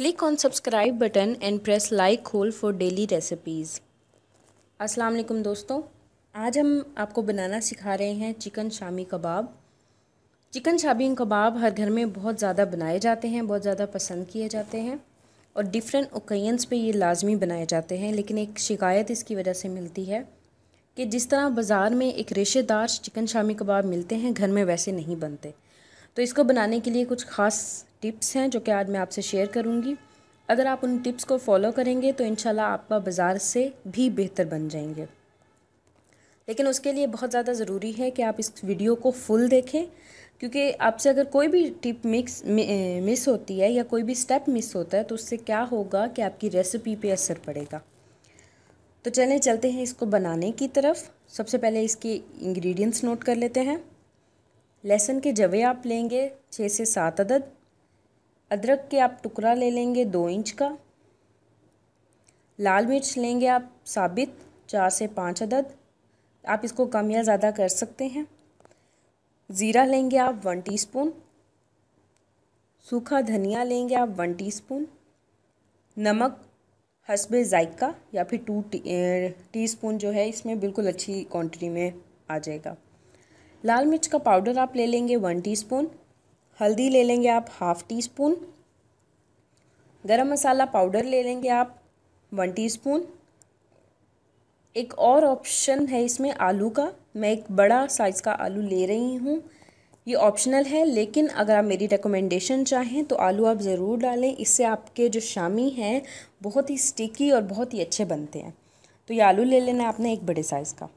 click on subscribe button and press like होल for daily recipes अस्सलाम वालेकुम दोस्तों आज हम आपको बनाना सिखा रहे हैं चिकन शामी कबाब चिकन शामी कबाब हर घर में बहुत ज़्यादा बनाए जाते हैं बहुत ज़्यादा पसंद किए जाते हैं और डिफरेंट ओकेजन्स पे ये लाजमी बनाए जाते हैं लेकिन एक शिकायत इसकी वजह से मिलती है कि जिस तरह बाज़ार में एक रेशेदार चिकन शामी कबाब मिलते हैं घर में वैसे नहीं बनते तो इसको बनाने के लिए कुछ ख़ास टिप्स हैं जो कि आज मैं आपसे शेयर करूँगी अगर आप उन टिप्स को फॉलो करेंगे तो इन आपका बाज़ार से भी बेहतर बन जाएंगे लेकिन उसके लिए बहुत ज़्यादा ज़रूरी है कि आप इस वीडियो को फुल देखें क्योंकि आपसे अगर कोई भी टिप मिक्स मिस होती है या कोई भी स्टेप मिस होता है तो उससे क्या होगा कि आपकी रेसिपी पे असर पड़ेगा तो चलें चलते हैं इसको बनाने की तरफ सबसे पहले इसके इंग्रेडिएंट्स नोट कर लेते हैं लहसुन के जवे आप लेंगे छः से सात अदद अदरक के आप टुकड़ा ले लेंगे दो इंच का लाल मिर्च लेंगे आप साबित चार से पाँच अदद आप इसको कम या ज़्यादा कर सकते हैं ज़ीरा लेंगे आप वन टीस्पून सूखा धनिया लेंगे आप वन टीस्पून नमक हसब जायका या फिर टू टी, टीस्पून स्पून जो है इसमें बिल्कुल अच्छी क्वांटिटी में आ जाएगा लाल मिर्च का पाउडर आप ले लेंगे वन टीस्पून हल्दी ले लेंगे आप हाफ़ टी स्पून गरम मसाला पाउडर ले लेंगे आप वन टीस्पून एक और ऑप्शन है इसमें आलू का मैं एक बड़ा साइज़ का आलू ले रही हूँ ये ऑप्शनल है लेकिन अगर आप मेरी रिकमेंडेशन चाहें तो आलू आप ज़रूर डालें इससे आपके जो शामी हैं बहुत ही स्टिकी और बहुत ही अच्छे बनते हैं तो ये आलू ले लेना आपने एक बड़े साइज़ का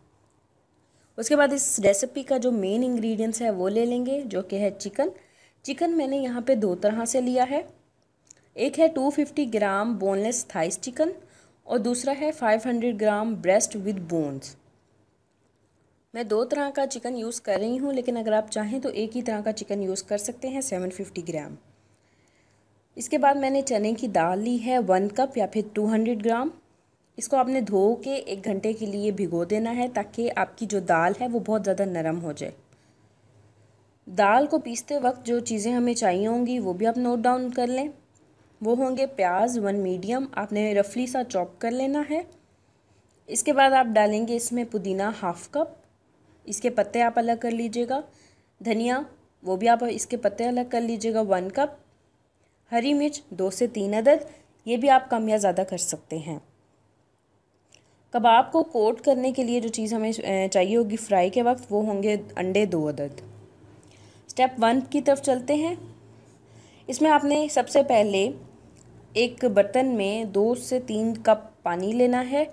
उसके बाद इस रेसिपी का जो मेन इंग्रेडिएंट्स है वो ले लेंगे जो कि है चिकन चिकन मैंने यहाँ पे दो तरह से लिया है एक है 250 ग्राम बोनलेस थाइस चिकन और दूसरा है 500 ग्राम ब्रेस्ट विद बोन्स मैं दो तरह का चिकन यूज़ कर रही हूँ लेकिन अगर आप चाहें तो एक ही तरह का चिकन यूज़ कर सकते हैं फिफ्टी ग्राम इसके बाद मैंने चने की दाल ली है वन कप या फिर हंड्रेड ग्राम इसको आपने धो के एक घंटे के लिए भिगो देना है ताकि आपकी जो दाल है वो बहुत ज़्यादा नरम हो जाए दाल को पीसते वक्त जो चीज़ें हमें चाहिए होंगी वो भी आप नोट डाउन कर लें वो होंगे प्याज वन मीडियम आपने रफली सा चॉप कर लेना है इसके बाद आप डालेंगे इसमें पुदीना हाफ कप इसके पत्ते आप अलग कर लीजिएगा धनिया वो भी आप इसके पत्ते अलग कर लीजिएगा वन कप हरी मिर्च दो से तीन अदद ये भी आप कम या ज़्यादा कर सकते हैं कबाब को कोट करने के लिए जो चीज़ हमें चाहिए होगी फ्राई के वक्त वो होंगे अंडे दो अदद स्टेप वन की तरफ चलते हैं इसमें आपने सबसे पहले एक बर्तन में दो से तीन कप पानी लेना है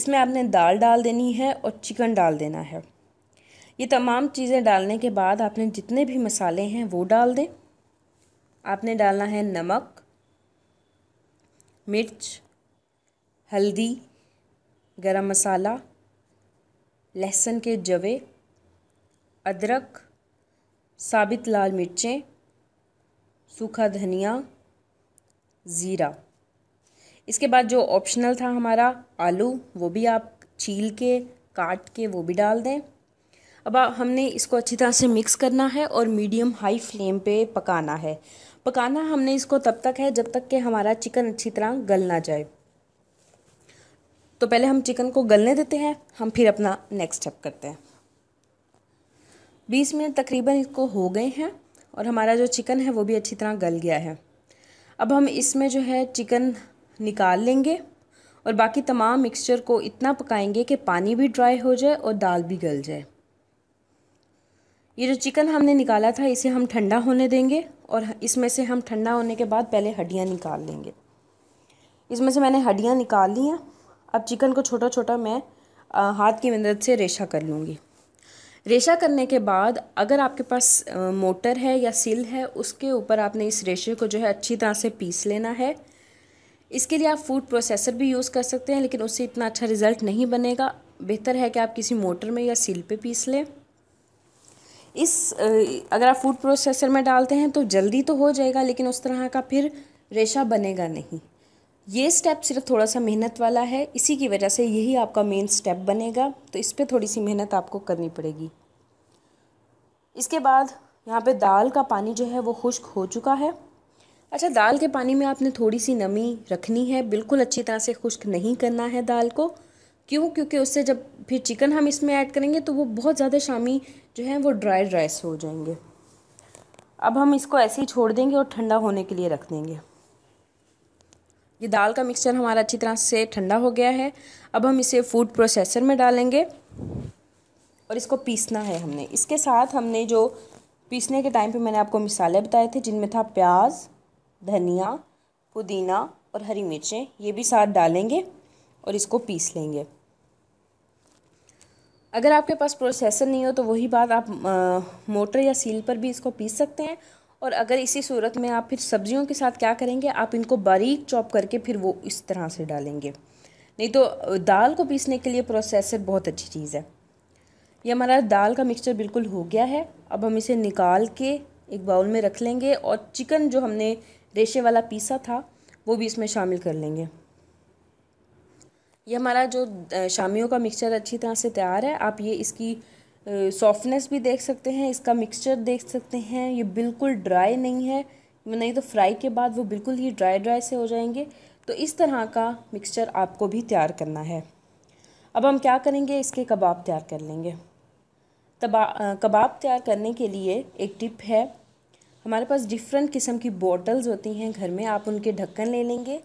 इसमें आपने दाल डाल देनी है और चिकन डाल देना है ये तमाम चीज़ें डालने के बाद आपने जितने भी मसाले हैं वो डाल दें आपने डालना है नमक मिर्च हल्दी गरम मसाला लहसुन के जवे अदरक साबित लाल मिर्चें सूखा धनिया ज़ीरा इसके बाद जो ऑप्शनल था हमारा आलू वो भी आप छील के काट के वो भी डाल दें अब हमने इसको अच्छी तरह से मिक्स करना है और मीडियम हाई फ्लेम पे पकाना है पकाना हमने इसको तब तक है जब तक कि हमारा चिकन अच्छी तरह गल ना जाए तो पहले हम चिकन को गलने देते हैं हम फिर अपना नेक्स्ट स्टेप करते हैं बीस मिनट तकरीबन इसको हो गए हैं और हमारा जो चिकन है वो भी अच्छी तरह गल गया है अब हम इसमें जो है चिकन निकाल लेंगे और बाकी तमाम मिक्सचर को इतना पकाएंगे कि पानी भी ड्राई हो जाए और दाल भी गल जाए ये जो चिकन हमने निकाला था इसे हम ठंडा होने देंगे और इसमें से हम ठंडा होने के बाद पहले हड्डियाँ निकाल लेंगे इसमें से मैंने हड्डियाँ निकाल ली हैं अब चिकन को छोटा छोटा मैं हाथ की मदद से रेशा कर लूँगी रेशा करने के बाद अगर आपके पास मोटर है या सिल है उसके ऊपर आपने इस रेशे को जो है अच्छी तरह से पीस लेना है इसके लिए आप फूड प्रोसेसर भी यूज़ कर सकते हैं लेकिन उससे इतना अच्छा रिज़ल्ट नहीं बनेगा बेहतर है कि आप किसी मोटर में या सिल पे पीस लें इस अगर आप फूड प्रोसेसर में डालते हैं तो जल्दी तो हो जाएगा लेकिन उस तरह का फिर रेशा बनेगा नहीं ये स्टेप सिर्फ थोड़ा सा मेहनत वाला है इसी की वजह से यही आपका मेन स्टेप बनेगा तो इस पर थोड़ी सी मेहनत आपको करनी पड़ेगी इसके बाद यहाँ पे दाल का पानी जो है वो खुश्क हो चुका है अच्छा दाल के पानी में आपने थोड़ी सी नमी रखनी है बिल्कुल अच्छी तरह से खुश्क नहीं करना है दाल को क्यों क्योंकि उससे जब फिर चिकन हम इसमें ऐड करेंगे तो वो बहुत ज़्यादा शामी जो है वो ड्राई राइस हो जाएंगे अब हम इसको ऐसे ही छोड़ देंगे और ठंडा होने के लिए रख देंगे ये दाल का मिक्सचर हमारा अच्छी तरह से ठंडा हो गया है अब हम इसे फूड प्रोसेसर में डालेंगे और इसको पीसना है हमने इसके साथ हमने जो पीसने के टाइम पे मैंने आपको मिसाले बताए थे जिनमें था प्याज धनिया पुदीना और हरी मिर्चें ये भी साथ डालेंगे और इसको पीस लेंगे अगर आपके पास प्रोसेसर नहीं हो तो वही बात आप मोटर या सील पर भी इसको पीस सकते हैं और अगर इसी सूरत में आप फिर सब्जियों के साथ क्या करेंगे आप इनको बारीक चॉप करके फिर वो इस तरह से डालेंगे नहीं तो दाल को पीसने के लिए प्रोसेसर बहुत अच्छी चीज़ है ये हमारा दाल का मिक्सचर बिल्कुल हो गया है अब हम इसे निकाल के एक बाउल में रख लेंगे और चिकन जो हमने रेशे वाला पीसा था वो भी इसमें शामिल कर लेंगे ये हमारा जो शामियों का मिक्सचर अच्छी तरह से तैयार है आप ये इसकी सॉफ्टनेस भी देख सकते हैं इसका मिक्सचर देख सकते हैं ये बिल्कुल ड्राई नहीं है नहीं तो फ्राई के बाद वो बिल्कुल ही ड्राई ड्राई से हो जाएंगे तो इस तरह का मिक्सचर आपको भी तैयार करना है अब हम क्या करेंगे इसके कबाब तैयार कर लेंगे कबाब तैयार करने के लिए एक टिप है हमारे पास डिफरेंट किस्म की बॉटल्स होती हैं घर में आप उनके ढक्कन ले लेंगे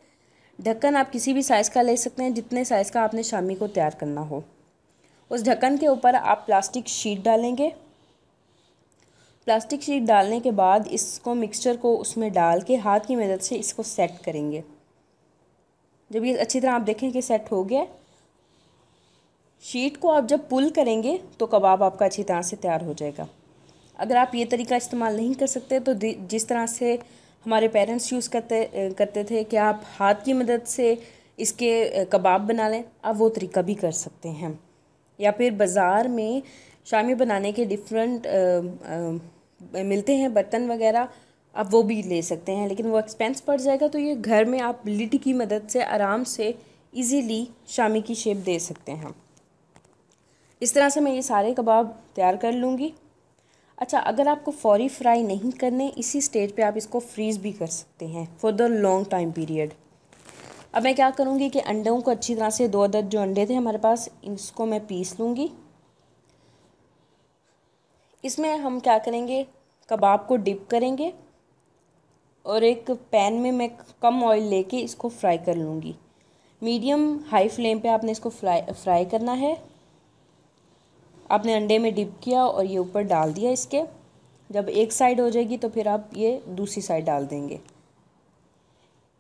ढक्कन आप किसी भी साइज़ का ले सकते हैं जितने साइज़ का आपने शामी को तैयार करना हो उस ढक्कन के ऊपर आप प्लास्टिक शीट डालेंगे प्लास्टिक शीट डालने के बाद इसको मिक्सचर को उसमें डाल के हाथ की मदद से इसको सेट करेंगे जब ये अच्छी तरह आप देखें कि सेट हो गया शीट को आप जब पुल करेंगे तो कबाब आपका अच्छी तरह से तैयार हो जाएगा अगर आप ये तरीका इस्तेमाल नहीं कर सकते तो जिस तरह से हमारे पेरेंट्स यूज़ करते करते थे कि आप हाथ की मदद से इसके कबाब बना लें आप वो तरीका भी कर सकते हैं या फिर बाज़ार में शामी बनाने के डिफरेंट मिलते हैं बर्तन वगैरह आप वो भी ले सकते हैं लेकिन वो एक्सपेंस पड़ जाएगा तो ये घर में आप लिट की मदद से आराम से इजीली शामी की शेप दे सकते हैं इस तरह से मैं ये सारे कबाब तैयार कर लूँगी अच्छा अगर आपको फौरी फ्राई नहीं करने इसी स्टेज पे आप इसको फ्रीज़ भी कर सकते हैं for the long time period अब मैं क्या करूँगी कि अंडों को अच्छी तरह से दो अदद जो अंडे थे हमारे पास इसको मैं पीस लूँगी इसमें हम क्या करेंगे कबाब को डिप करेंगे और एक पैन में मैं कम ऑयल लेके इसको फ्राई कर लूँगी मीडियम हाई फ्लेम पे आपने इसको फ्राई फ्राई करना है आपने अंडे में डिप किया और ये ऊपर डाल दिया इसके जब एक साइड हो जाएगी तो फिर आप ये दूसरी साइड डाल देंगे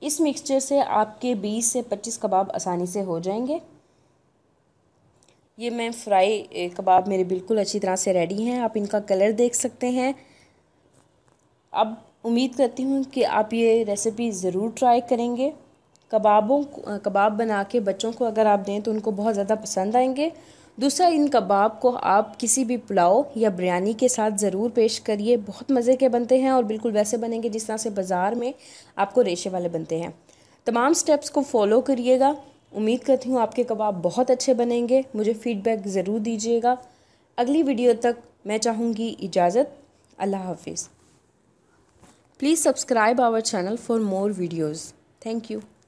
इस मिक्सचर से आपके 20 से 25 कबाब आसानी से हो जाएंगे ये मैं फ्राई कबाब मेरे बिल्कुल अच्छी तरह से रेडी हैं आप इनका कलर देख सकते हैं अब उम्मीद करती हूँ कि आप ये रेसिपी ज़रूर ट्राई करेंगे कबाबों कबाब बना के बच्चों को अगर आप दें तो उनको बहुत ज़्यादा पसंद आएंगे दूसरा इन कबाब को आप किसी भी पुलाव या बिरयानी के साथ ज़रूर पेश करिए बहुत मज़े के बनते हैं और बिल्कुल वैसे बनेंगे जिस तरह से बाज़ार में आपको रेशे वाले बनते हैं तमाम स्टेप्स को फॉलो करिएगा उम्मीद करती हूँ आपके कबाब बहुत अच्छे बनेंगे मुझे फ़ीडबैक ज़रूर दीजिएगा अगली वीडियो तक मैं चाहूँगी इजाज़त अल्लाह हाफिज़ please subscribe our channel for more videos thank you